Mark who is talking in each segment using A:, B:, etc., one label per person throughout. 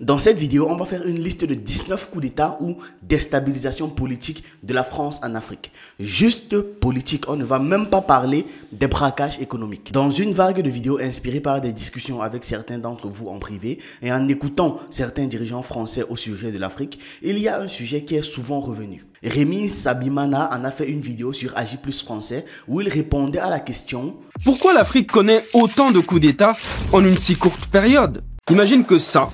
A: Dans cette vidéo, on va faire une liste de 19 coups d'État ou déstabilisation politique de la France en Afrique. Juste politique, on ne va même pas parler des braquages économiques. Dans une vague de vidéos inspirées par des discussions avec certains d'entre vous en privé et en écoutant certains dirigeants français au sujet de l'Afrique, il y a un sujet qui est souvent revenu. Rémi Sabimana en a fait une vidéo sur Agi Plus Français où il répondait à la question « Pourquoi l'Afrique connaît autant de coups d'État en une si courte période Imagine que ça,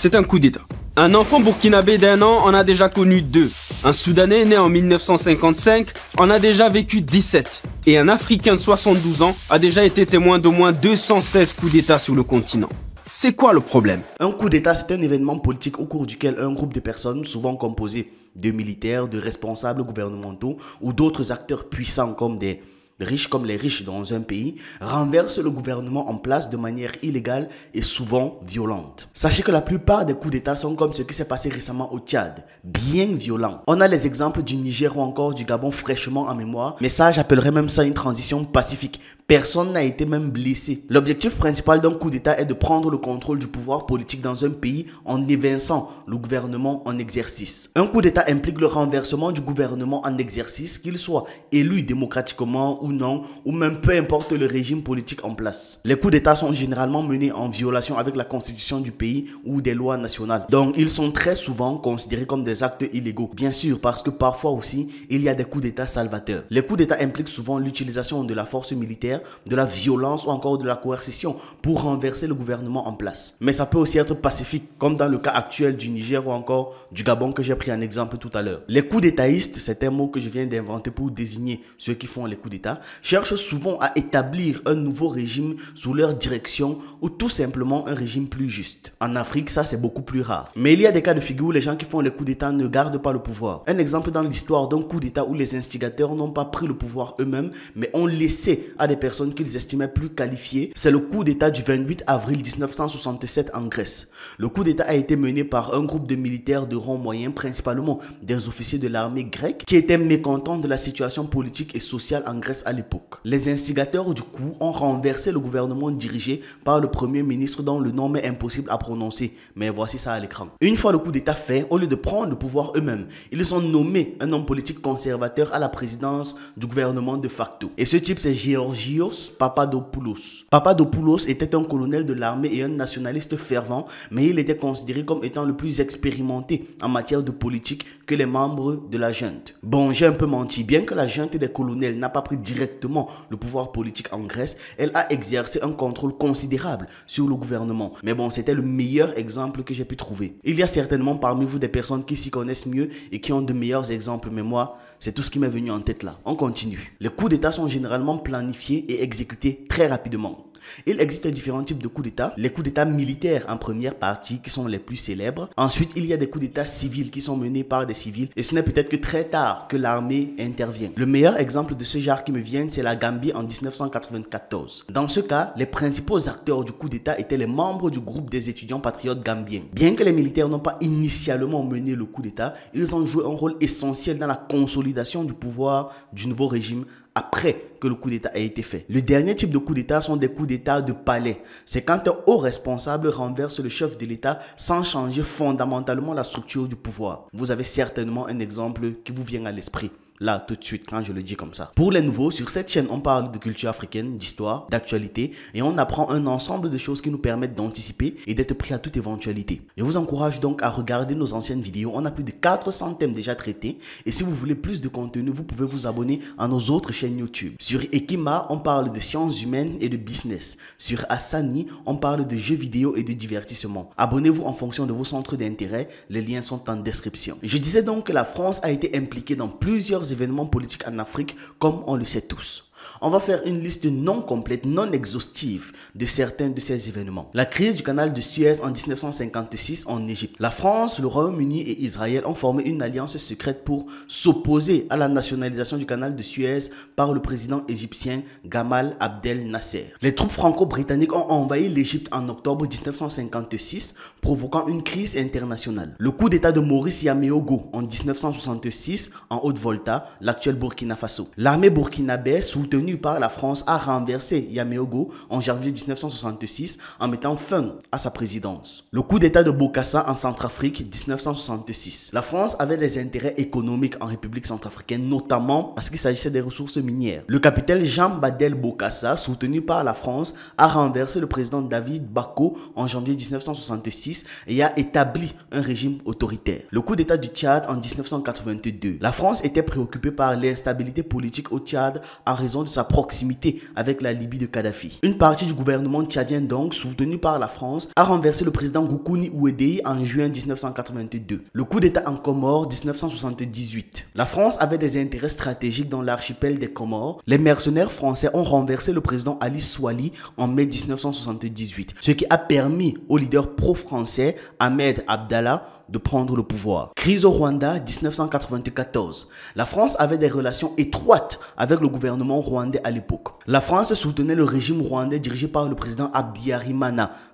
A: c'est un coup d'État. Un enfant burkinabé d'un an en a déjà connu deux. Un Soudanais né en 1955 en a déjà vécu 17. Et un Africain de 72 ans a déjà été témoin d'au moins 216 coups d'État sur le continent. C'est quoi le problème Un coup d'État, c'est un événement politique au cours duquel un groupe de personnes, souvent composé de militaires, de responsables gouvernementaux ou d'autres acteurs puissants comme des riches comme les riches dans un pays, renversent le gouvernement en place de manière illégale et souvent violente. Sachez que la plupart des coups d'État sont comme ce qui s'est passé récemment au Tchad, bien violent. On a les exemples du Niger ou encore du Gabon fraîchement en mémoire, mais ça j'appellerais même ça une transition pacifique. Personne n'a été même blessé. L'objectif principal d'un coup d'État est de prendre le contrôle du pouvoir politique dans un pays en évinçant le gouvernement en exercice. Un coup d'État implique le renversement du gouvernement en exercice, qu'il soit élu démocratiquement ou ou non, ou même peu importe le régime politique en place. Les coups d'État sont généralement menés en violation avec la constitution du pays ou des lois nationales. Donc ils sont très souvent considérés comme des actes illégaux. Bien sûr, parce que parfois aussi, il y a des coups d'État salvateurs. Les coups d'État impliquent souvent l'utilisation de la force militaire, de la violence ou encore de la coercition pour renverser le gouvernement en place. Mais ça peut aussi être pacifique, comme dans le cas actuel du Niger ou encore du Gabon que j'ai pris en exemple tout à l'heure. Les coups d'étatistes, c'est un mot que je viens d'inventer pour désigner ceux qui font les coups d'État cherchent souvent à établir un nouveau régime sous leur direction ou tout simplement un régime plus juste. En Afrique, ça c'est beaucoup plus rare. Mais il y a des cas de figure où les gens qui font les coups d'État ne gardent pas le pouvoir. Un exemple dans l'histoire d'un coup d'État où les instigateurs n'ont pas pris le pouvoir eux-mêmes, mais ont laissé à des personnes qu'ils estimaient plus qualifiées, c'est le coup d'État du 28 avril 1967 en Grèce. Le coup d'État a été mené par un groupe de militaires de rang moyen, principalement des officiers de l'armée grecque, qui étaient mécontents de la situation politique et sociale en Grèce l'époque. Les instigateurs du coup ont renversé le gouvernement dirigé par le premier ministre dont le nom est impossible à prononcer, mais voici ça à l'écran. Une fois le coup d'état fait, au lieu de prendre le pouvoir eux-mêmes, ils ont nommé un homme politique conservateur à la présidence du gouvernement de facto. Et ce type c'est Georgios Papadopoulos. Papadopoulos était un colonel de l'armée et un nationaliste fervent, mais il était considéré comme étant le plus expérimenté en matière de politique que les membres de la junte. Bon, j'ai un peu menti, bien que la junte des colonels n'a pas pris directement le pouvoir politique en Grèce, elle a exercé un contrôle considérable sur le gouvernement. Mais bon, c'était le meilleur exemple que j'ai pu trouver. Il y a certainement parmi vous des personnes qui s'y connaissent mieux et qui ont de meilleurs exemples, mais moi, c'est tout ce qui m'est venu en tête là. On continue. Les coups d'État sont généralement planifiés et exécutés très rapidement. Il existe différents types de coups d'État. Les coups d'État militaires en première partie qui sont les plus célèbres. Ensuite, il y a des coups d'État civils qui sont menés par des civils et ce n'est peut-être que très tard que l'armée intervient. Le meilleur exemple de ce genre qui me vient, c'est la Gambie en 1994. Dans ce cas, les principaux acteurs du coup d'État étaient les membres du groupe des étudiants patriotes gambiens. Bien que les militaires n'ont pas initialement mené le coup d'État, ils ont joué un rôle essentiel dans la consolidation du pouvoir du nouveau régime après que le coup d'État ait été fait. Le dernier type de coup d'État sont des coups d'État de palais. C'est quand un haut responsable renverse le chef de l'État sans changer fondamentalement la structure du pouvoir. Vous avez certainement un exemple qui vous vient à l'esprit là tout de suite quand je le dis comme ça. Pour les nouveaux, sur cette chaîne, on parle de culture africaine, d'histoire, d'actualité et on apprend un ensemble de choses qui nous permettent d'anticiper et d'être prêt à toute éventualité. Je vous encourage donc à regarder nos anciennes vidéos. On a plus de 400 thèmes déjà traités et si vous voulez plus de contenu, vous pouvez vous abonner à nos autres chaînes YouTube. Sur Ekima, on parle de sciences humaines et de business. Sur Asani, on parle de jeux vidéo et de divertissement. Abonnez-vous en fonction de vos centres d'intérêt. Les liens sont en description. Je disais donc que la France a été impliquée dans plusieurs événements politiques en Afrique, comme on le sait tous. On va faire une liste non complète, non exhaustive de certains de ces événements. La crise du canal de Suez en 1956 en Égypte. La France, le Royaume-Uni et Israël ont formé une alliance secrète pour s'opposer à la nationalisation du canal de Suez par le président égyptien Gamal Abdel Nasser. Les troupes franco-britanniques ont envahi l'Égypte en octobre 1956, provoquant une crise internationale. Le coup d'État de Maurice Yameogo en 1966 en Haute-Volta, l'actuel Burkina Faso. L'armée burkinabé sous tenue par la France, a renversé Yameogo en janvier 1966 en mettant fin à sa présidence. Le coup d'État de Bokassa en Centrafrique 1966. La France avait des intérêts économiques en République centrafricaine, notamment parce qu'il s'agissait des ressources minières. Le capitaine Jean Badel Bokassa, soutenu par la France, a renversé le président David Bako en janvier 1966 et a établi un régime autoritaire. Le coup d'État du Tchad en 1982. La France était préoccupée par l'instabilité politique au Tchad en raison de sa proximité avec la Libye de Kadhafi. Une partie du gouvernement tchadien donc, soutenue par la France, a renversé le président Goukouni Ouedei en juin 1982. Le coup d'État en Comores 1978. La France avait des intérêts stratégiques dans l'archipel des Comores. Les mercenaires français ont renversé le président Ali Swali en mai 1978, ce qui a permis au leader pro-français Ahmed Abdallah de prendre le pouvoir. Crise au Rwanda 1994. La France avait des relations étroites avec le gouvernement rwandais à l'époque. La France soutenait le régime rwandais dirigé par le président Abdi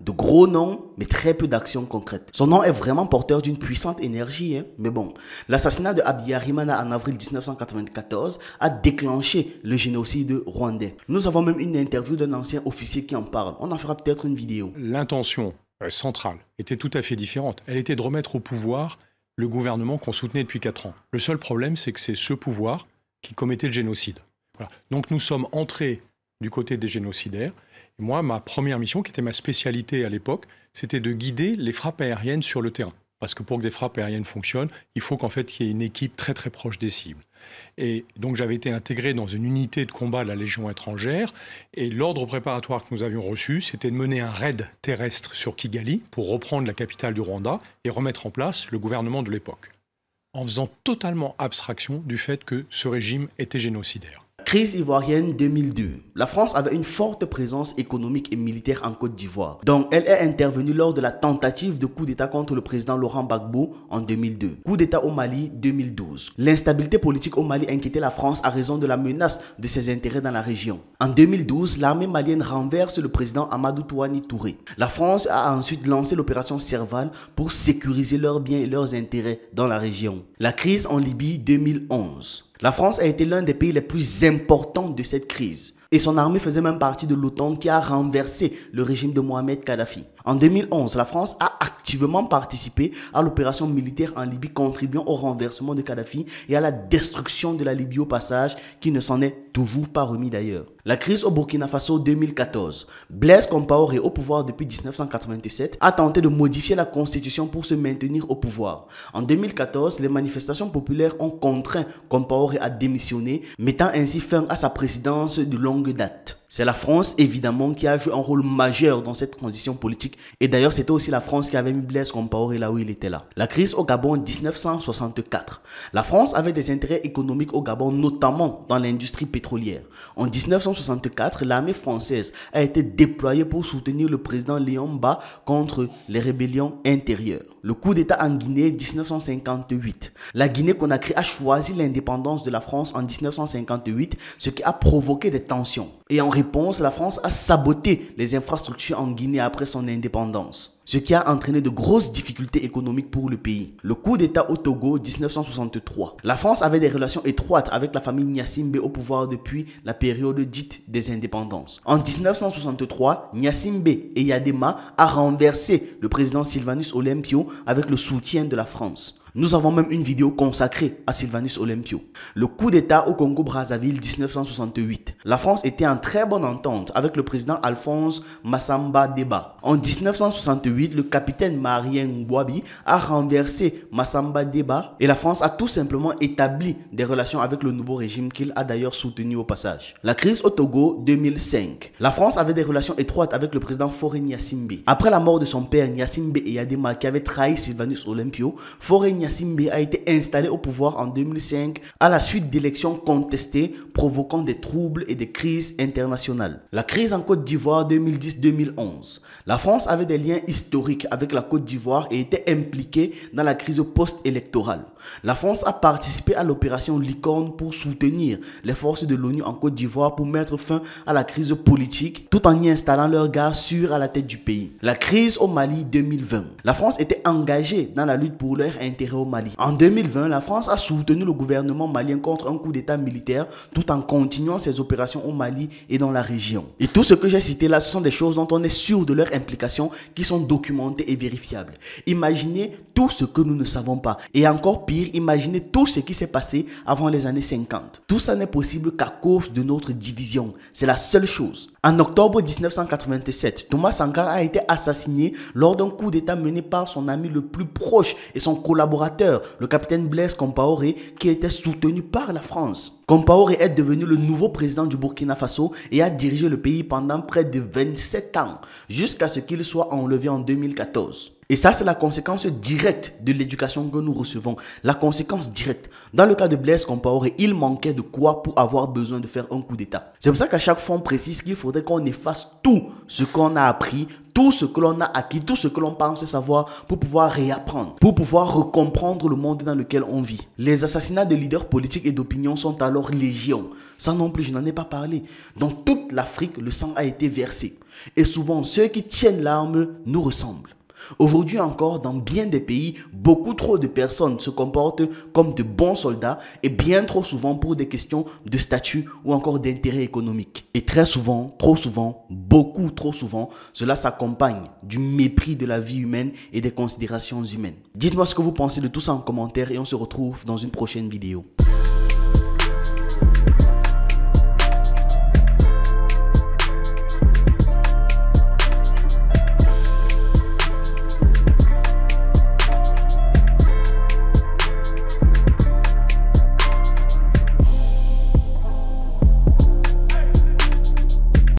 A: De gros noms, mais très peu d'actions concrètes. Son nom est vraiment porteur d'une puissante énergie, hein. mais bon. L'assassinat de Abdi en avril 1994 a déclenché le génocide rwandais. Nous avons même une interview d'un ancien officier qui en parle. On en fera peut-être une vidéo. L'intention euh, centrale était tout à fait différente. Elle était de remettre au pouvoir le gouvernement qu'on soutenait depuis 4 ans. Le seul problème, c'est que c'est ce pouvoir qui commettait le génocide. Donc nous sommes entrés du côté des génocidaires. moi, ma première mission, qui était ma spécialité à l'époque, c'était de guider les frappes aériennes sur le terrain. Parce que pour que des frappes aériennes fonctionnent, il faut qu'en fait, il y ait une équipe très très proche des cibles. Et donc j'avais été intégré dans une unité de combat de la Légion étrangère. Et l'ordre préparatoire que nous avions reçu, c'était de mener un raid terrestre sur Kigali pour reprendre la capitale du Rwanda et remettre en place le gouvernement de l'époque. En faisant totalement abstraction du fait que ce régime était génocidaire crise ivoirienne 2002. La France avait une forte présence économique et militaire en Côte d'Ivoire, Donc elle est intervenue lors de la tentative de coup d'État contre le président Laurent Gbagbo en 2002. Coup d'État au Mali 2012. L'instabilité politique au Mali inquiétait la France à raison de la menace de ses intérêts dans la région. En 2012, l'armée malienne renverse le président Amadou Touani Touré. La France a ensuite lancé l'opération Serval pour sécuriser leurs biens et leurs intérêts dans la région. La crise en Libye 2011. La France a été l'un des pays les plus importants de cette crise. Et son armée faisait même partie de l'OTAN qui a renversé le régime de Mohamed Kadhafi. En 2011, la France a activement participé à l'opération militaire en Libye, contribuant au renversement de Kadhafi et à la destruction de la Libye au passage, qui ne s'en est toujours pas remis d'ailleurs. La crise au Burkina Faso 2014. Blaise Compaoré, au pouvoir depuis 1997, a tenté de modifier la constitution pour se maintenir au pouvoir. En 2014, les manifestations populaires ont contraint Compaoré à démissionner, mettant ainsi fin à sa présidence de longue date. C'est la France, évidemment, qui a joué un rôle majeur dans cette transition politique. Et d'ailleurs, c'était aussi la France qui avait mis Blaise Compaoré là où il était là. La crise au Gabon en 1964. La France avait des intérêts économiques au Gabon, notamment dans l'industrie pétrolière. En 1964, l'armée française a été déployée pour soutenir le président Léon Ba contre les rébellions intérieures. Le coup d'État en Guinée en 1958. La Guinée-Conakry a choisi l'indépendance de la France en 1958, ce qui a provoqué des tensions la France a saboté les infrastructures en Guinée après son indépendance ce qui a entraîné de grosses difficultés économiques pour le pays. Le coup d'État au Togo 1963. La France avait des relations étroites avec la famille Nyasimbe au pouvoir depuis la période dite des indépendances. En 1963, Nyasimbe et Yadema a renversé le président Sylvanus Olympio avec le soutien de la France. Nous avons même une vidéo consacrée à Sylvanus Olympio. Le coup d'État au Congo-Brazzaville 1968. La France était en très bonne entente avec le président Alphonse Massamba Deba. En 1968, le capitaine Marien Ngouabi a renversé Massamba Deba et la France a tout simplement établi des relations avec le nouveau régime qu'il a d'ailleurs soutenu au passage. La crise au Togo 2005. La France avait des relations étroites avec le président Foré Nyasimbe. Après la mort de son père et yadema qui avait trahi Sylvanus Olympio, Foren Nyasimbe a été installé au pouvoir en 2005 à la suite d'élections contestées provoquant des troubles et des crises internationales. La crise en Côte d'Ivoire 2010-2011. La France avait des liens historiques historique avec la Côte d'Ivoire et était impliqué dans la crise post-électorale. La France a participé à l'opération Licorne pour soutenir les forces de l'ONU en Côte d'Ivoire pour mettre fin à la crise politique tout en y installant leurs gars sur à la tête du pays. La crise au Mali 2020. La France était engagée dans la lutte pour leurs intérêt au Mali. En 2020, la France a soutenu le gouvernement malien contre un coup d'état militaire tout en continuant ses opérations au Mali et dans la région. Et tout ce que j'ai cité là, ce sont des choses dont on est sûr de leur implication qui sont Documenté et vérifiable. Imaginez tout ce que nous ne savons pas. Et encore pire, imaginez tout ce qui s'est passé avant les années 50. Tout ça n'est possible qu'à cause de notre division. C'est la seule chose. En octobre 1987, Thomas Sankara a été assassiné lors d'un coup d'État mené par son ami le plus proche et son collaborateur, le capitaine Blaise Compaoré, qui était soutenu par la France. Compaoré est devenu le nouveau président du Burkina Faso et a dirigé le pays pendant près de 27 ans, jusqu'à ce qu'il soit enlevé en 2014. Et ça, c'est la conséquence directe de l'éducation que nous recevons. La conséquence directe. Dans le cas de Blaise Compaoré, il manquait de quoi pour avoir besoin de faire un coup d'État. C'est pour ça qu'à chaque fois, on précise qu'il faudrait qu'on efface tout ce qu'on a appris, tout ce que l'on a acquis, tout ce que l'on pense savoir pour pouvoir réapprendre, pour pouvoir recomprendre le monde dans lequel on vit. Les assassinats de leaders politiques et d'opinion sont alors légion. Ça non plus, je n'en ai pas parlé. Dans toute l'Afrique, le sang a été versé. Et souvent, ceux qui tiennent l'arme nous ressemblent. Aujourd'hui encore, dans bien des pays, beaucoup trop de personnes se comportent comme de bons soldats et bien trop souvent pour des questions de statut ou encore d'intérêt économique. Et très souvent, trop souvent, beaucoup trop souvent, cela s'accompagne du mépris de la vie humaine et des considérations humaines. Dites-moi ce que vous pensez de tout ça en commentaire et on se retrouve dans une prochaine vidéo.